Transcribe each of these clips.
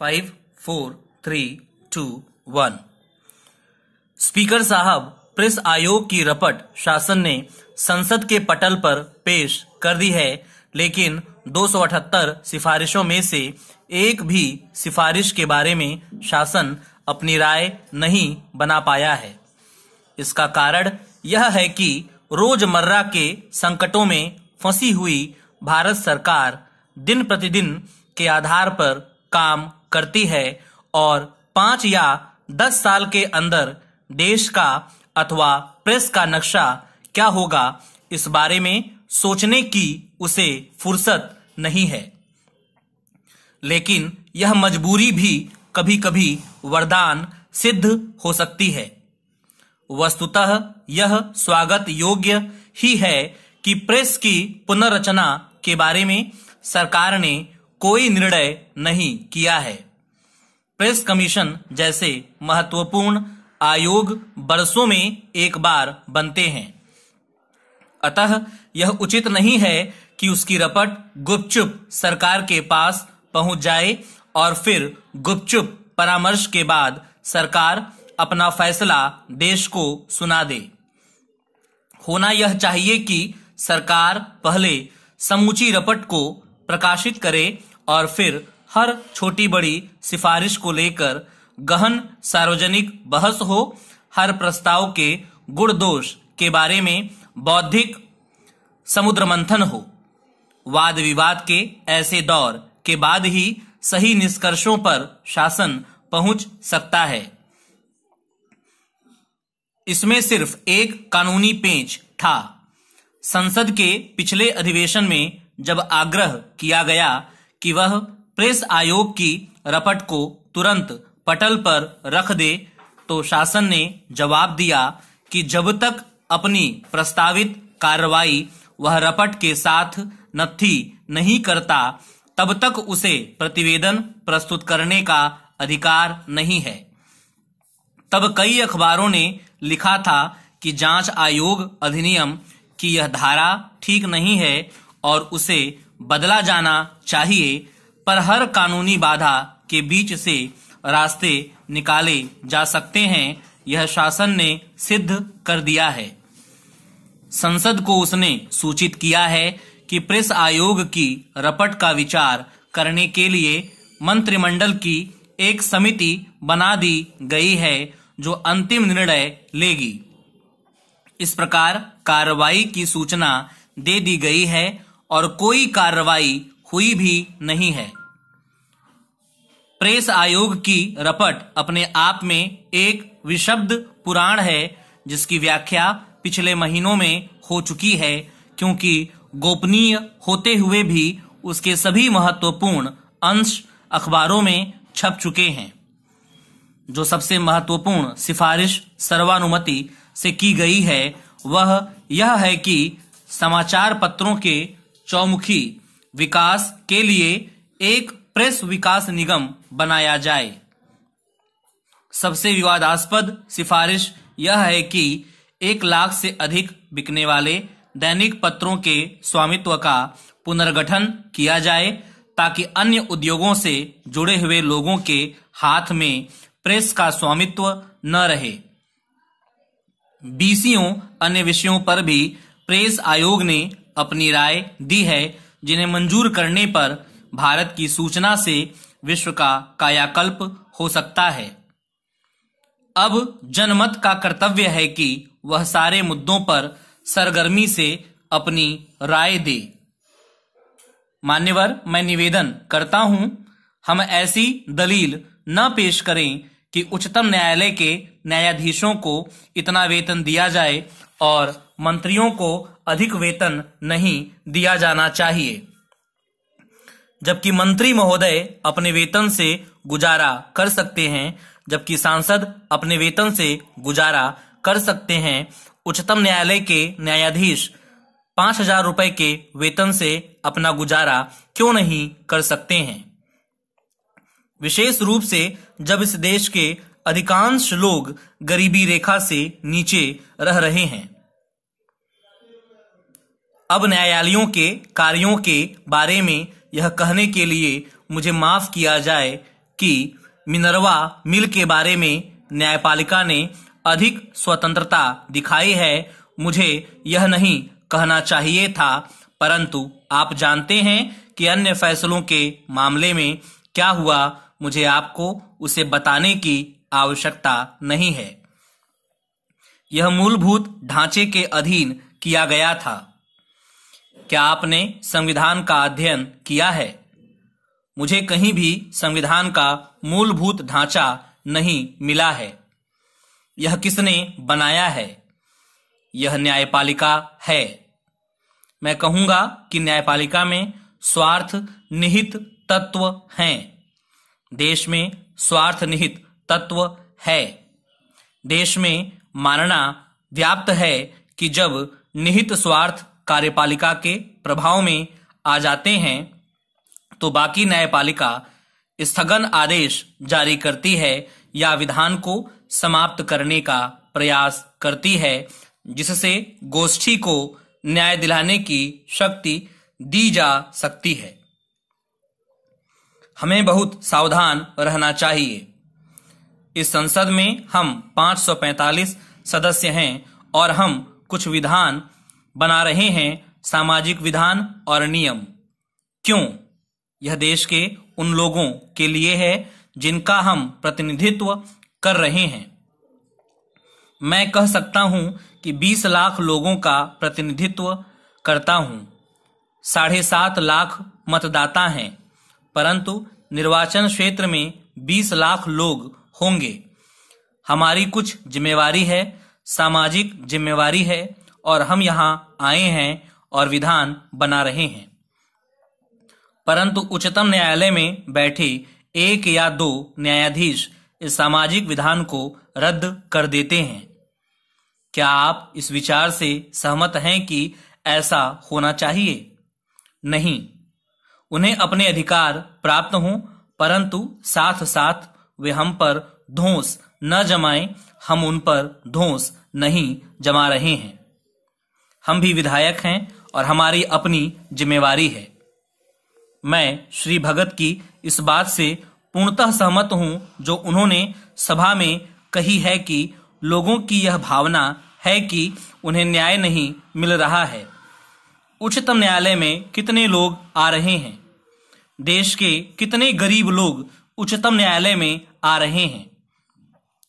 five four three two one speaker साहब press आयोग की रपट शासन ने संसद के पटल पर पेश कर दी है लेकिन 278 सिफारिशों में से एक भी सिफारिश के बारे में शासन अपनी राय नहीं बना पाया है इसका कारण यह है कि रोजमर्रा के संकटों में फंसी हुई भारत सरकार दिन प्रतिदिन के आधार पर काम करती है और पांच या दस साल के अंदर देश का अथवा प्रेस का नक्शा क्या होगा इस बारे में सोचने की उसे फुर्सत नहीं है लेकिन यह मजबूरी भी कभी कभी वरदान सिद्ध हो सकती है वस्तुतः यह स्वागत योग्य ही है कि प्रेस की पुनर्रचना के बारे में सरकार ने कोई निर्णय नहीं किया है प्रेस कमीशन जैसे महत्वपूर्ण आयोग बरसों में एक बार बनते हैं अतः यह उचित नहीं है कि उसकी रपट गुपचुप सरकार के पास पहुंच जाए और फिर गुपचुप परामर्श के बाद सरकार अपना फैसला देश को सुना दे होना यह चाहिए कि सरकार पहले समूची रपट को प्रकाशित करे और फिर हर छोटी बड़ी सिफारिश को लेकर गहन सार्वजनिक बहस हो हर प्रस्ताव के गुण दोष के बारे में बौद्धिक समुद्र मंथन हो वाद विवाद के ऐसे दौर के बाद ही सही निष्कर्षों पर शासन पहुंच सकता है इसमें सिर्फ एक कानूनी पेंच था संसद के पिछले अधिवेशन में जब आग्रह किया गया कि वह प्रेस आयोग की रपट को तुरंत पटल पर रख दे तो शासन ने जवाब दिया कि जब तक अपनी प्रस्तावित कार्रवाई वह रपट के साथ नथी नहीं करता तब तक उसे प्रतिवेदन प्रस्तुत करने का अधिकार नहीं है तब कई अखबारों ने लिखा था कि जांच आयोग अधिनियम की यह धारा ठीक नहीं है और उसे बदला जाना चाहिए पर हर कानूनी बाधा के बीच से रास्ते निकाले जा सकते हैं यह शासन ने सिद्ध कर दिया है संसद को उसने सूचित किया है कि प्रेस आयोग की रपट का विचार करने के लिए मंत्रिमंडल की एक समिति बना दी गई है जो अंतिम निर्णय लेगी इस प्रकार कार्रवाई की सूचना दे दी गई है और कोई कार्रवाई हुई भी नहीं है प्रेस आयोग की रपट अपने आप में एक विशब्द पुराण है जिसकी व्याख्या पिछले महीनों में हो चुकी है क्योंकि गोपनीय होते हुए भी उसके सभी महत्वपूर्ण अंश अखबारों में छप चुके हैं जो सबसे महत्वपूर्ण सिफारिश सर्वानुमति से की गई है वह यह है कि समाचार पत्रों के चौमुखी विकास के लिए एक प्रेस विकास निगम बनाया जाए सबसे विवादास्पद सिफारिश यह है कि एक लाख से अधिक बिकने वाले दैनिक पत्रों के स्वामित्व का पुनर्गठन किया जाए ताकि अन्य उद्योगों से जुड़े हुए लोगों के हाथ में प्रेस का स्वामित्व न रहे बीसियों अन्य विषयों पर भी प्रेस आयोग ने अपनी राय दी है जिन्हें मंजूर करने पर भारत की सूचना से विश्व का कायाकल्प हो सकता है अब जनमत का कर्तव्य है कि वह सारे मुद्दों पर सरगर्मी से अपनी राय दे मान्यवर मैं निवेदन करता हूं हम ऐसी दलील न पेश करें कि उच्चतम न्यायालय के न्यायाधीशों को इतना वेतन दिया जाए और मंत्रियों को अधिक वेतन नहीं दिया जाना चाहिए जबकि मंत्री महोदय अपने वेतन से गुजारा कर सकते हैं जबकि सांसद अपने वेतन से गुजारा कर सकते हैं उच्चतम न्यायालय के न्यायाधीश पांच हजार रुपए के वेतन से अपना गुजारा क्यों नहीं कर सकते हैं विशेष रूप से जब इस देश के अधिकांश लोग गरीबी रेखा से नीचे रह रहे हैं अब न्यायालयों के कार्यों के बारे में यह कहने के लिए मुझे माफ़ किया जाए कि मिनरवा मिल के बारे में न्यायपालिका ने अधिक स्वतंत्रता दिखाई है मुझे यह नहीं कहना चाहिए था परंतु आप जानते हैं कि अन्य फैसलों के मामले में क्या हुआ मुझे आपको उसे बताने की आवश्यकता नहीं है यह मूलभूत ढांचे के अधीन किया गया था क्या आपने संविधान का अध्ययन किया है मुझे कहीं भी संविधान का मूलभूत ढांचा नहीं मिला है यह किसने बनाया है यह न्यायपालिका है मैं कहूंगा कि न्यायपालिका में स्वार्थ निहित तत्व हैं देश में स्वार्थ निहित तत्व है देश में मानना व्याप्त है कि जब निहित स्वार्थ कार्यपालिका के प्रभाव में आ जाते हैं तो बाकी न्यायपालिका स्थगन आदेश जारी करती है या विधान को समाप्त करने का प्रयास करती है जिससे गोष्ठी को न्याय दिलाने की शक्ति दी जा सकती है हमें बहुत सावधान रहना चाहिए इस संसद में हम 545 सदस्य हैं और हम कुछ विधान बना रहे हैं सामाजिक विधान और नियम क्यों यह देश के उन लोगों के लिए है जिनका हम प्रतिनिधित्व कर रहे हैं मैं कह सकता हूं कि 20 लाख लोगों का प्रतिनिधित्व करता हूं साढ़े सात लाख मतदाता हैं परंतु निर्वाचन क्षेत्र में 20 लाख लोग होंगे हमारी कुछ जिम्मेवारी है सामाजिक जिम्मेवारी है और हम यहां आए हैं और विधान बना रहे हैं परंतु उच्चतम न्यायालय में बैठे एक या दो न्यायाधीश इस सामाजिक विधान को रद्द कर देते हैं क्या आप इस विचार से सहमत हैं कि ऐसा होना चाहिए नहीं उन्हें अपने अधिकार प्राप्त हों परंतु साथ साथ वे हम पर धोस न जमाएं हम उन पर धोस नहीं जमा रहे हैं हम भी विधायक हैं और हमारी अपनी जिम्मेवारी है मैं श्री भगत की इस बात से पूर्णतः सहमत हूं जो उन्होंने सभा में कही है कि लोगों की यह भावना है कि उन्हें न्याय नहीं मिल रहा है उच्चतम न्यायालय में कितने लोग आ रहे हैं देश के कितने गरीब लोग उच्चतम न्यायालय में आ रहे हैं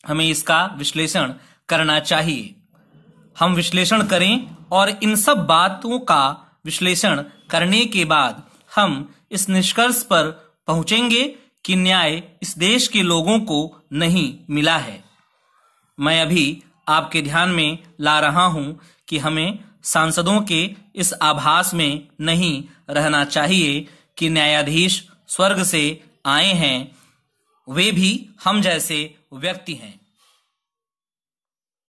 हमें इसका विश्लेषण करना चाहिए हम विश्लेषण करें और इन सब बातों का विश्लेषण करने के बाद हम इस निष्कर्ष पर पहुंचेंगे कि न्याय इस देश के लोगों को नहीं मिला है मैं अभी आपके ध्यान में ला रहा हूं कि हमें सांसदों के इस आभास में नहीं रहना चाहिए कि न्यायाधीश स्वर्ग से आए हैं वे भी हम जैसे व्यक्ति हैं